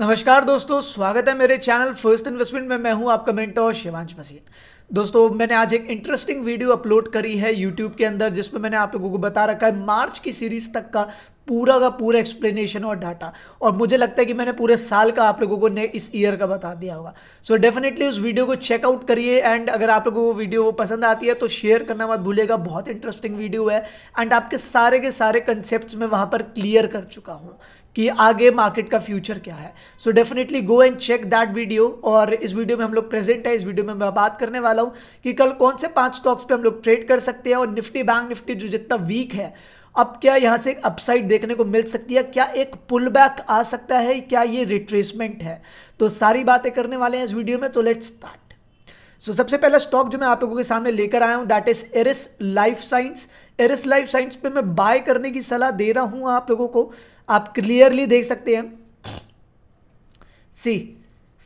नमस्कार दोस्तों स्वागत है मेरे चैनल फर्स्ट इन्वेस्टमेंट में मैं हूं आपका मेंटर शिवांश मसीह दोस्तों मैंने आज एक इंटरेस्टिंग वीडियो अपलोड करी है यूट्यूब के अंदर जिसमें मैंने आप लोगों को बता रखा है मार्च की सीरीज तक का पूरा का पूरा एक्सप्लेनेशन और डाटा और मुझे लगता है कि मैंने पूरे साल का आप लोगों को ने इस ईयर का बता दिया होगा सो so डेफिनेटली उस वीडियो को चेकआउट करिए एंड अगर आप लोगों को वीडियो पसंद आती है तो शेयर करना मत भूलेगा बहुत इंटरेस्टिंग वीडियो है एंड आपके सारे के सारे कंसेप्ट में वहाँ पर क्लियर कर चुका हूँ कि आगे मार्केट का फ्यूचर क्या है so definitely go and check that video और इस वीडियो में हम लोग प्रेजेंट है इस वीडियो में मैं बात करने वाला हूँ कि कल कौन से पांच स्टॉक्स पे हम लोग ट्रेड कर सकते हैं और निफ्टी बैंक निफ्टी जो जितना वीक है अब क्या यहाँ से एक अपसाइड देखने को मिल सकती है क्या एक पुल बैक आ सकता है क्या ये रिट्रेसमेंट है तो सारी बातें करने वाले हैं इस वीडियो में तो लेट स्टार्ट सो so, सबसे पहला स्टॉक जो मैं आप लोगों के सामने लेकर आया हूं that is Eris life science Eris life science पे मैं बाय करने की सलाह दे रहा हूं आप लोगों को आप क्लियरली देख सकते हैं see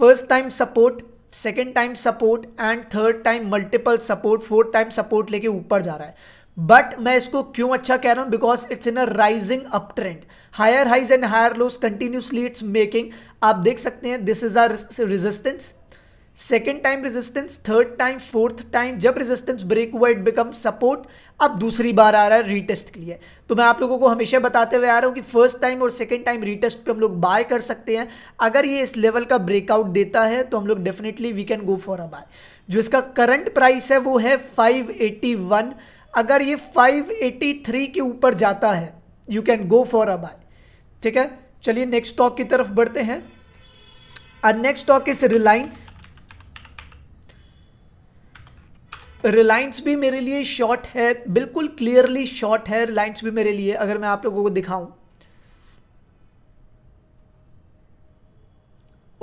first time support second time support and third time multiple support fourth time support लेके ऊपर जा रहा है बट मैं इसको क्यों अच्छा कह रहा हूं because it's in a rising up trend higher highs and higher lows continuously it's making आप देख सकते हैं this is our resistance second time resistance third time fourth time जब रेजिस्टेंस ब्रेक हुआ इट बिकम सपोर्ट अब दूसरी बार आ रहा है रीटेस्ट के लिए तो मैं आप लोगों को हमेशा बताते हुए आ रहा हूँ कि फर्स्ट टाइम और सेकेंड टाइम रीटेस्ट पे हम लोग बाय कर सकते हैं अगर ये इस लेवल का ब्रेकआउट देता है तो हम लोग definitely we can go for a buy जो इसका करंट प्राइस है वो है 581 अगर ये 583 के ऊपर जाता है you can go for a buy ठीक है चलिए नेक्स्ट स्टॉक की तरफ बढ़ते हैं next stock is Reliance Reliance भी मेरे लिए शॉर्ट है बिल्कुल क्लियरली शॉर्ट है रिलायंस भी मेरे लिए अगर मैं आप लोगों को दिखाऊं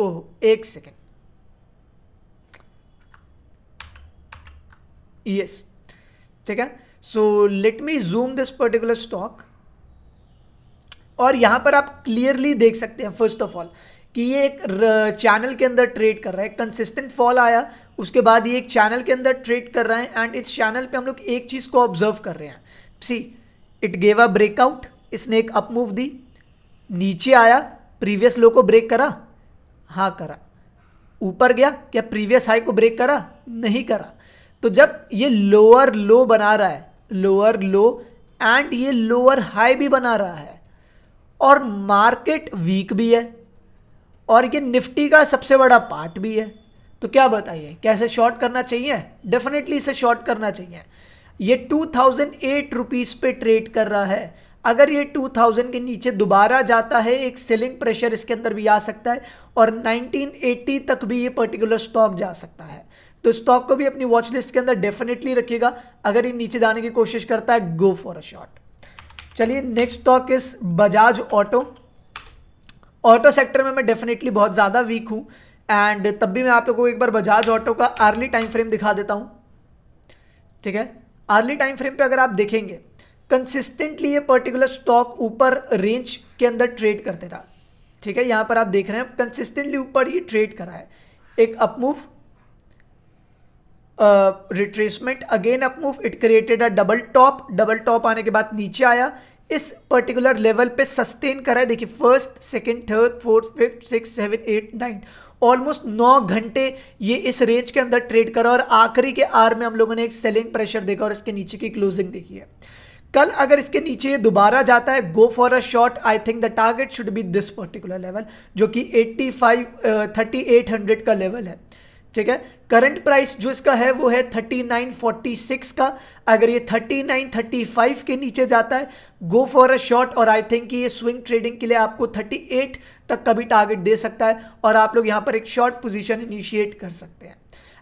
ओह एक सेकेंड यस ठीक है so let me zoom this particular stock और यहां पर आप क्लियरली देख सकते हैं फर्स्ट ऑफ ऑल कि ये एक चैनल के अंदर ट्रेड कर रहा है कंसिस्टेंट फॉल आया उसके बाद ये एक चैनल के अंदर ट्रेड कर रहा है एंड इस चैनल पे हम लोग एक चीज़ को ऑब्जर्व कर रहे हैं see it gave a breakout इसने एक अपमूव दी नीचे आया प्रीवियस लो को ब्रेक करा हाँ करा ऊपर गया क्या प्रीवियस हाई को ब्रेक करा नहीं करा तो जब ये लोअर लो बना रहा है लोअर लो एंड ये लोअर हाई भी बना रहा है और मार्केट वीक भी है और ये निफ्टी का सबसे बड़ा पार्ट भी है तो क्या बताइए कैसे शॉर्ट करना चाहिए डेफिनेटली इसे शॉर्ट करना चाहिए ये टू थाउजेंड एट रुपीज़ पे ट्रेड कर रहा है अगर ये टू थाउजेंड के नीचे दोबारा जाता है एक सेलिंग प्रेशर इसके अंदर भी आ सकता है और नाइनटीन एटी तक भी ये पर्टिकुलर स्टॉक जा सकता है तो स्टॉक को भी अपनी वॉच लिस्ट के अंदर डेफिनेटली रखिएगा अगर ये नीचे जाने की कोशिश करता है गो फॉर अ शॉर्ट चलिए नेक्स्ट स्टॉक इस बजाज ऑटो ऑटो सेक्टर में मैं डेफिनेटली बहुत ज़्यादा वीक हूं एंड तब भी मैं आप लोगों को एक बार बजाज ऑटो का अर्ली टाइम फ्रेम दिखा देता हूँ ठीक है अर्ली टाइम फ्रेम पे अगर आप देखेंगे कंसिस्टेंटली ये पर्टिकुलर स्टॉक ऊपर रेंज के अंदर ट्रेड करते रहा ठीक है यहाँ पर आप देख रहे हैं कंसिस्टेंटली ऊपर ये ट्रेड करा है एक up move retracement again up move it created a double top double top आने के बाद नीचे आया इस पर्टिकुलर लेवल पे सस्टेन करा है देखिए first second third fourth fifth six seven eight nine almost नौ घंटे ये इस रेंज के अंदर ट्रेड करा और आखिरी के आर में हम लोगों ने एक सेलिंग प्रेशर देखा और इसके नीचे की क्लोजिंग देखी है कल अगर इसके नीचे दोबारा जाता है go for a short I think the target should be this particular level जो कि 85 3800 uh, का लेवल है ठीक है करंट प्राइस जो इसका है वो है 3946 का अगर ये 3935 के नीचे जाता है गो फॉर अ शॉट और आई थिंक ये स्विंग ट्रेडिंग के लिए आपको 38 तक का भी टारगेट दे सकता है और आप लोग यहाँ पर एक शॉर्ट पोजीशन इनिशिएट कर सकते हैं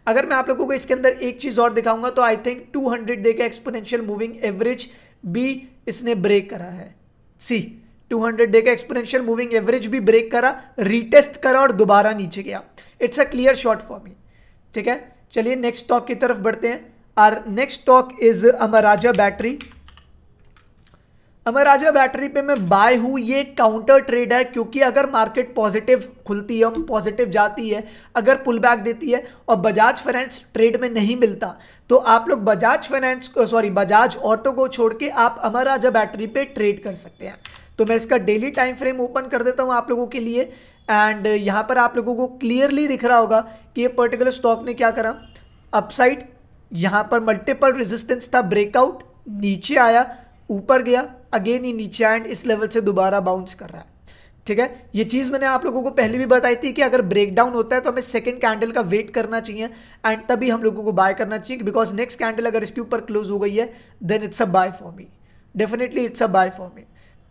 अगर मैं आप लोगों को इसके अंदर एक चीज़ और दिखाऊंगा तो आई थिंक 200 डे का एक्सपोनेंशियल मूविंग एवरेज भी इसने ब्रेक करा है सी 200 डे का एक्सपोनेंशियल मूविंग एवरेज भी ब्रेक करा रीटेस्ट करा और दोबारा नीचे गया it's a clear short for me ठीक है चलिए नेक्स्ट स्टॉक की तरफ बढ़ते हैं our next stock is Amara Raja battery Amara Raja battery पे मैं बाय हूँ ये काउंटर ट्रेड है क्योंकि अगर मार्केट पॉजिटिव खुलती है पॉजिटिव जाती है अगर पुल बैक देती है और बजाज फाइनेंस ट्रेड में नहीं मिलता तो आप लोग बजाज फाइनेंस को सॉरी बजाज ऑटो को छोड़ के आप अमर राजा बैटरी पे ट्रेड कर सकते हैं तो मैं इसका डेली टाइम फ्रेम ओपन कर देता हूँ आप लोगों के लिए एंड यहाँ पर आप लोगों को क्लियरली दिख रहा होगा कि ये पर्टिकुलर स्टॉक ने क्या करा अपसाइड यहाँ पर मल्टीपल रेजिस्टेंस था ब्रेकआउट नीचे आया ऊपर गया अगेन ही नीचे एंड इस लेवल से दोबारा बाउंस कर रहा है ठीक है ये चीज़ मैंने आप लोगों को पहले भी बताई थी कि अगर ब्रेकडाउन होता है तो हमें सेकंड कैंडल का वेट करना चाहिए एंड तभी हम लोगों को बाय करना चाहिए बिकॉज नेक्स्ट कैंडल अगर इसके ऊपर क्लोज हो गई है then it's a buy for me definitely it's a buy for me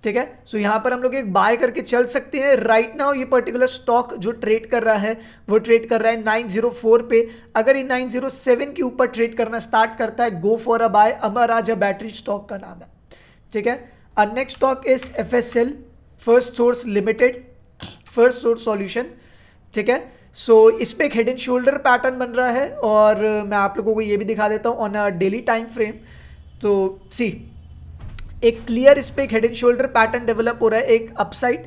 ठीक है सो so, यहाँ पर हम लोग एक बाय करके चल सकते हैं राइट नाउ ये पर्टिकुलर स्टॉक जो ट्रेड कर रहा है वो ट्रेड कर रहा है 904 पे अगर ये 907 के ऊपर ट्रेड करना स्टार्ट करता है go for a buy Amara Raja battery stock का नाम है ठीक है और next stock is F S L first source limited first source solution ठीक है सो so, इस पर एक हेड एंड शोल्डर पैटर्न बन रहा है और मैं आप लोगों को ये भी दिखा देता हूँ on a daily time frame तो सी एक क्लियर इस पर एक head and shoulder pattern develop हो रहा है एक अपसाइड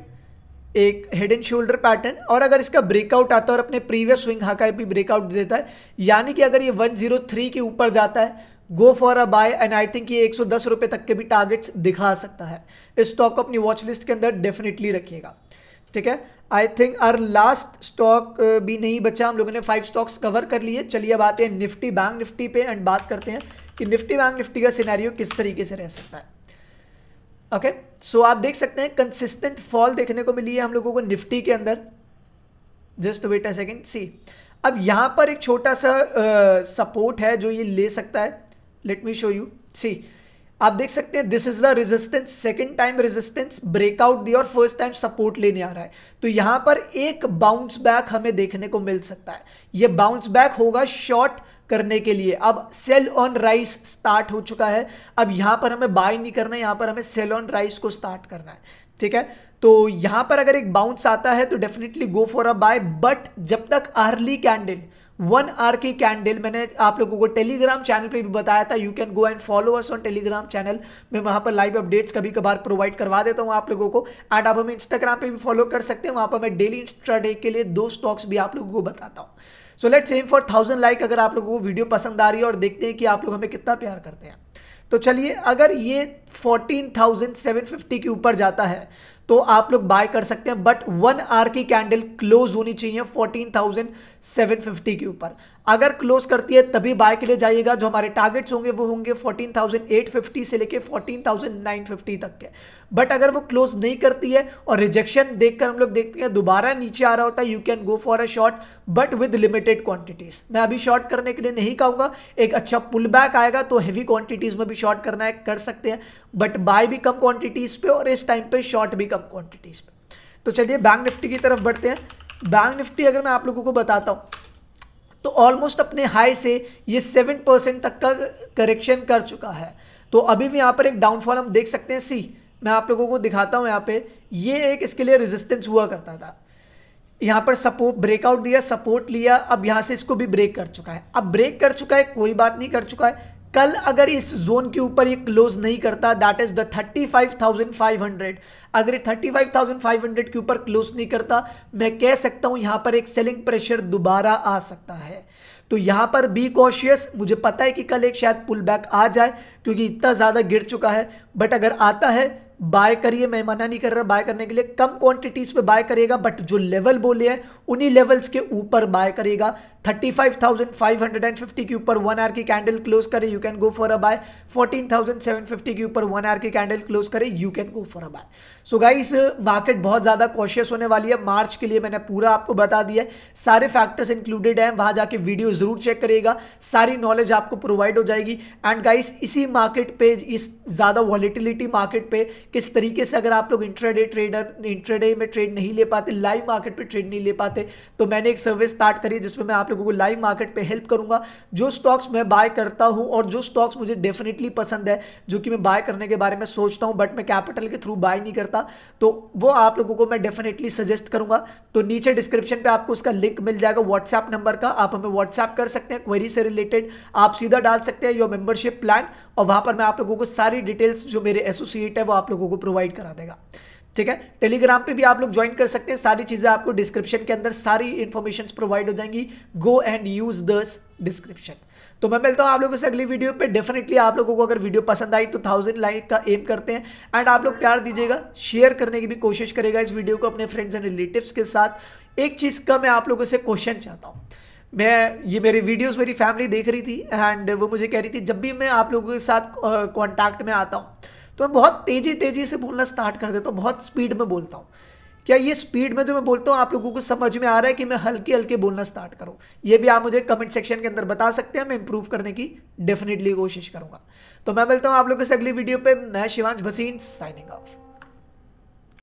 एक हेड एंड शोल्डर पैटर्न और अगर इसका ब्रेकआउट आता है और अपने प्रीवियस स्विंग हाका भी ब्रेकआउट देता है यानी कि अगर ये 103 के ऊपर जाता है go for a buy and I think ये एक सौ तक के भी टारगेट्स दिखा सकता है इस स्टॉक को अपनी वॉच लिस्ट के अंदर डेफिनेटली रखिएगा ठीक है I think our last stock भी नहीं बचा हम लोगों ने फाइव स्टॉक्स कवर कर लिए चलिए अब आते हैं निफ्टी बैंक निफ्टी पे एंड बात करते हैं कि निफ्टी बैंक निफ्टी का सिनेरियो किस तरीके से रह सकता है ओके okay? सो so, आप देख सकते हैं कंसिस्टेंट फॉल देखने को मिली है हम लोगों को निफ्टी के अंदर just wait a second see अब यहाँ पर एक छोटा सा सपोर्ट uh, है जो ये ले सकता है let me show you see आप देख सकते हैं this is the resistance second time resistance breakout दी और फर्स्ट टाइम सपोर्ट लेने आ रहा है तो यहां पर एक बाउंस बैक हमें देखने को मिल सकता है ये बाउंस बैक होगा शॉर्ट करने के लिए अब सेल ऑन राइस स्टार्ट हो चुका है अब यहां पर हमें बाय नहीं करना है यहां पर हमें सेल ऑन राइस को स्टार्ट करना है ठीक है तो यहां पर अगर एक बाउंस आता है तो definitely go for a buy but जब तक अर्ली कैंडल वन आर की कैंडल मैंने आप लोगों को टेलीग्राम चैनल पे भी बताया था you can go and follow us on Telegram channel मैं वहां पर लाइव अपडेट्स कभी कभार प्रोवाइड करवा देता हूँ आप लोगों को एंड आप हमें इंस्टाग्राम पे भी फॉलो कर सकते हैं वहां पर मैं डेली इंस्टाडे के लिए दो स्टॉक्स भी आप लोगों को बताता हूँ so let same four thousand like अगर आप लोगों को वीडियो पसंद आ रही है और देखते हैं कि आप लोग हमें कितना प्यार करते हैं तो चलिए अगर ये 14,750 के ऊपर जाता है तो आप लोग बाय कर सकते हैं बट वन आर की कैंडल क्लोज होनी चाहिए फोर्टीन थाउजेंड सेवन फिफ्टी के ऊपर अगर क्लोज करती है तभी बाय के लिए जाइएगा जो हमारे टारगेट्स होंगे वो होंगे 14,850 से लेके 14,950 तक के बट अगर वो क्लोज नहीं करती है और रिजेक्शन देखकर हम लोग देखते हैं दोबारा नीचे आ रहा होता है you can go for a short but with limited quantities मैं अभी शॉर्ट करने के लिए नहीं कहूँगा एक अच्छा पुल बैक आएगा तो हैवी क्वांटिटीज में भी शॉर्ट करना है कर सकते हैं बट बाय भी कम क्वांटिटीज पे और इस टाइम पे शॉर्ट भी कम क्वांटिटीज पे तो चलिए बैंक निफ्टी की तरफ बढ़ते हैं बैंक निफ्टी अगर मैं आप लोगों को बताता हूँ तो ऑलमोस्ट अपने हाई से ये सेवन परसेंट तक का करेक्शन कर चुका है तो अभी भी यहाँ पर एक डाउनफॉल हम देख सकते हैं सी मैं आप लोगों को दिखाता हूँ यहाँ पे ये एक इसके लिए रेजिस्टेंस हुआ करता था यहाँ पर सपोर्ट ब्रेकआउट दिया सपोर्ट लिया अब यहाँ से इसको भी ब्रेक कर चुका है अब ब्रेक कर चुका है कोई बात नहीं कर चुका है कल अगर इस जोन के ऊपर ये क्लोज नहीं करता दैट इज द 35,500 अगर ये 35,500 के ऊपर क्लोज नहीं करता मैं कह सकता हूं यहां पर एक सेलिंग प्रेशर दोबारा आ सकता है तो यहां पर बी कॉशियस मुझे पता है कि कल एक शायद पुल बैक आ जाए क्योंकि इतना ज्यादा गिर चुका है बट अगर आता है बाय करिए मैं मना नहीं कर रहा बाय करने के लिए कम क्वांटिटीज पे बाय करेगा बट जो लेवल बोले हैं उन्हीं लेवल्स के ऊपर बाय करेगा 35,550 के ऊपर वन आर की कैंडल क्लोज करे you can go for a buy 14,750 के ऊपर वन आर की कैंडल क्लोज करे you can go for a buy so guys market बहुत ज़्यादा कॉशियस होने वाली है मार्च के लिए मैंने पूरा आपको बता दिया है सारे फैक्टर्स इंक्लूडेड हैं वहां जाके वीडियो ज़रूर चेक करिएगा सारी नॉलेज आपको प्रोवाइड हो जाएगी एंड गाइस इसी मार्केट पे इस ज़्यादा वॉलिटिलिटी मार्केट पे किस तरीके से अगर आप लोग इंट्राडे ट्रेडर इंट्राडे में ट्रेड नहीं ले पाते लाइव मार्केट पर ट्रेड नहीं ले पाते तो मैंने एक सर्विस स्टार्ट करी जिसमें मैं आप आपके गूगल लाइव मार्केट पे हेल्प करूंगा जो स्टॉक्स मैं बाय करता हूं और जो स्टॉक्स मुझे डेफिनेटली पसंद है जो कि मैं बाय करने के बारे में सोचता हूं बट मैं कैपिटल के थ्रू बाय नहीं करता तो वो आप लोगों को मैं डेफिनेटली सजेस्ट करूंगा तो नीचे डिस्क्रिप्शन पर आपको उसका लिंक मिल जाएगा व्हाट्सएप नंबर का आप हमें व्हाट्सएप कर सकते हैं क्वेरी से रिलेटेड आप सीधा डाल सकते हैं योर मेंबरशिप प्लान और वहां पर मैं आप लोगों को सारी डिटेल्स जो मेरे एसोसिएट है वो आप लोगों को प्रोवाइड करा देगा ठीक है टेलीग्राम पे भी आप लोग ज्वाइन कर सकते हैं सारी चीजें आपको डिस्क्रिप्शन के अंदर सारी इन्फॉर्मेशन प्रोवाइड हो जाएंगी go and use this description तो मैं मिलता हूँ आप लोगों से अगली वीडियो पे डेफिनेटली आप लोगों को अगर वीडियो पसंद आई तो थाउजेंड लाइक का एम करते हैं एंड आप लोग प्यार दीजिएगा शेयर करने की भी कोशिश करेगा इस वीडियो को अपने फ्रेंड्स एंड रिलेटिव्स के साथ एक चीज़ का मैं आप लोगों से क्वेश्चन चाहता हूँ मैं ये मेरे वीडियोस मेरी फैमिली देख रही थी एंड वो मुझे कह रही थी जब भी मैं आप लोगों के साथ कांटेक्ट में आता हूँ तो मैं बहुत तेज़ी तेज़ी से बोलना स्टार्ट कर देता हूँ बहुत स्पीड में बोलता हूँ क्या ये स्पीड में जो मैं बोलता हूँ आप लोगों को समझ में आ रहा है कि मैं हल्के हल्के बोलना स्टार्ट करूँ ये भी आप मुझे कमेंट सेक्शन के अंदर बता सकते हैं मैं इंप्रूव करने की डेफिनेटली कोशिश करूंगा तो मैं मिलता हूँ आप लोगों से अगली वीडियो पर मैं शिवांश भसीन साइनिंग ऑफ